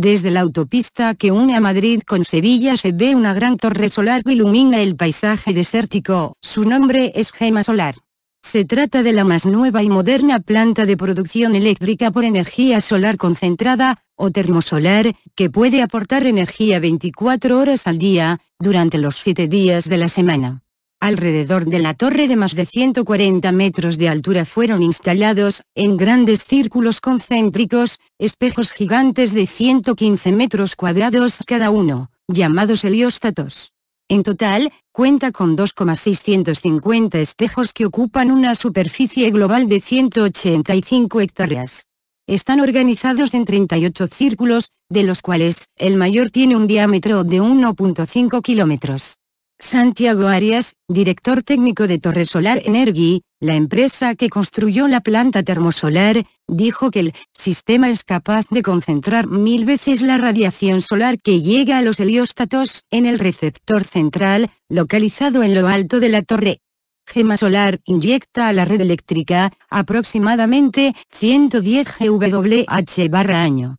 Desde la autopista que une a Madrid con Sevilla se ve una gran torre solar que ilumina el paisaje desértico, su nombre es Gema Solar. Se trata de la más nueva y moderna planta de producción eléctrica por energía solar concentrada, o termosolar, que puede aportar energía 24 horas al día, durante los 7 días de la semana. Alrededor de la torre de más de 140 metros de altura fueron instalados, en grandes círculos concéntricos, espejos gigantes de 115 metros cuadrados cada uno, llamados helióstatos. En total, cuenta con 2,650 espejos que ocupan una superficie global de 185 hectáreas. Están organizados en 38 círculos, de los cuales, el mayor tiene un diámetro de 1.5 kilómetros. Santiago Arias, director técnico de Torre Solar Energy, la empresa que construyó la planta termosolar, dijo que el sistema es capaz de concentrar mil veces la radiación solar que llega a los helióstatos en el receptor central, localizado en lo alto de la torre. Gema Solar inyecta a la red eléctrica aproximadamente 110 GWh barra año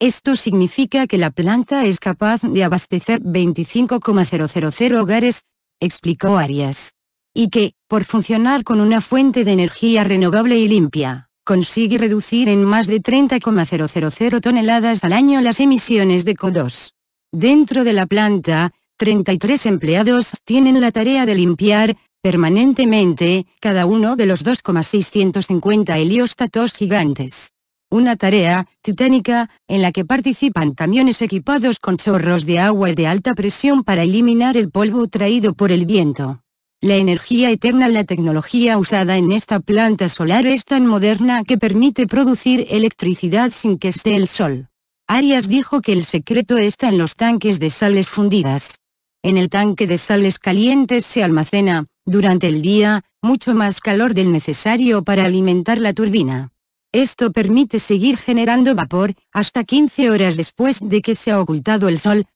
esto significa que la planta es capaz de abastecer 25,000 hogares, explicó Arias. Y que, por funcionar con una fuente de energía renovable y limpia, consigue reducir en más de 30,000 toneladas al año las emisiones de CO2. Dentro de la planta, 33 empleados tienen la tarea de limpiar, permanentemente, cada uno de los 2,650 helióstatos gigantes una tarea titánica en la que participan camiones equipados con chorros de agua de alta presión para eliminar el polvo traído por el viento. La energía eterna La tecnología usada en esta planta solar es tan moderna que permite producir electricidad sin que esté el sol. Arias dijo que el secreto está en los tanques de sales fundidas. En el tanque de sales calientes se almacena, durante el día, mucho más calor del necesario para alimentar la turbina. Esto permite seguir generando vapor, hasta 15 horas después de que se ha ocultado el sol.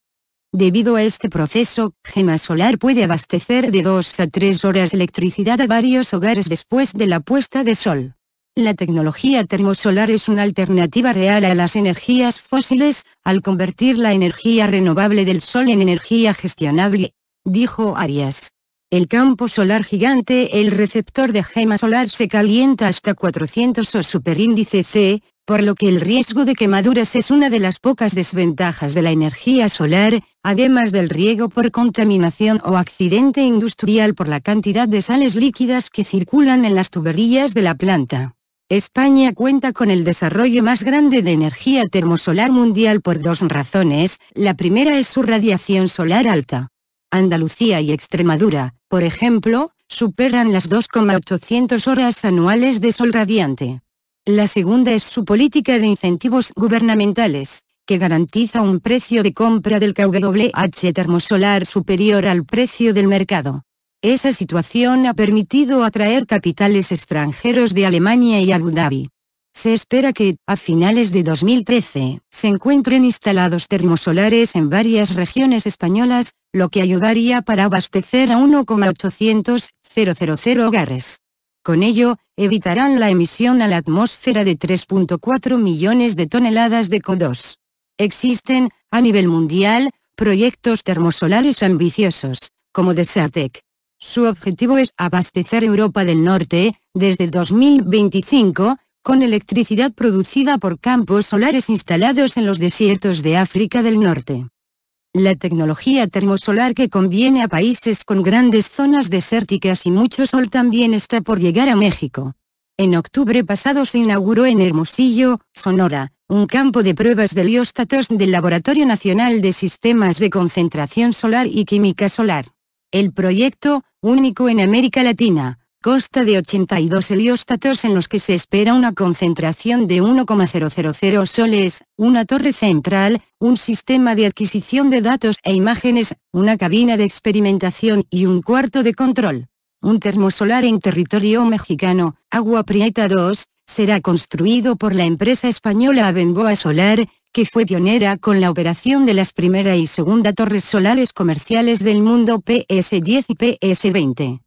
Debido a este proceso, Gema Solar puede abastecer de 2 a 3 horas electricidad a varios hogares después de la puesta de sol. La tecnología termosolar es una alternativa real a las energías fósiles, al convertir la energía renovable del sol en energía gestionable, dijo Arias. El campo solar gigante El receptor de gema solar se calienta hasta 400 o superíndice C, por lo que el riesgo de quemaduras es una de las pocas desventajas de la energía solar, además del riego por contaminación o accidente industrial por la cantidad de sales líquidas que circulan en las tuberías de la planta. España cuenta con el desarrollo más grande de energía termosolar mundial por dos razones, la primera es su radiación solar alta. Andalucía y Extremadura, por ejemplo, superan las 2,800 horas anuales de sol radiante. La segunda es su política de incentivos gubernamentales, que garantiza un precio de compra del kWh termosolar superior al precio del mercado. Esa situación ha permitido atraer capitales extranjeros de Alemania y Abu Dhabi. Se espera que, a finales de 2013, se encuentren instalados termosolares en varias regiones españolas, lo que ayudaría para abastecer a 1,800,000 hogares. Con ello, evitarán la emisión a la atmósfera de 3.4 millones de toneladas de CO2. Existen, a nivel mundial, proyectos termosolares ambiciosos, como Desertec. Su objetivo es abastecer Europa del Norte, desde 2025, con electricidad producida por campos solares instalados en los desiertos de África del Norte. La tecnología termosolar que conviene a países con grandes zonas desérticas y mucho sol también está por llegar a México. En octubre pasado se inauguró en Hermosillo, Sonora, un campo de pruebas de lióstatos del Laboratorio Nacional de Sistemas de Concentración Solar y Química Solar. El proyecto, único en América Latina, consta de 82 helióstatos en los que se espera una concentración de 1,000 soles, una torre central, un sistema de adquisición de datos e imágenes, una cabina de experimentación y un cuarto de control. Un termosolar en territorio mexicano, Agua Prieta 2, será construido por la empresa española Abengoa Solar, que fue pionera con la operación de las primera y segunda torres solares comerciales del mundo PS10 y PS20.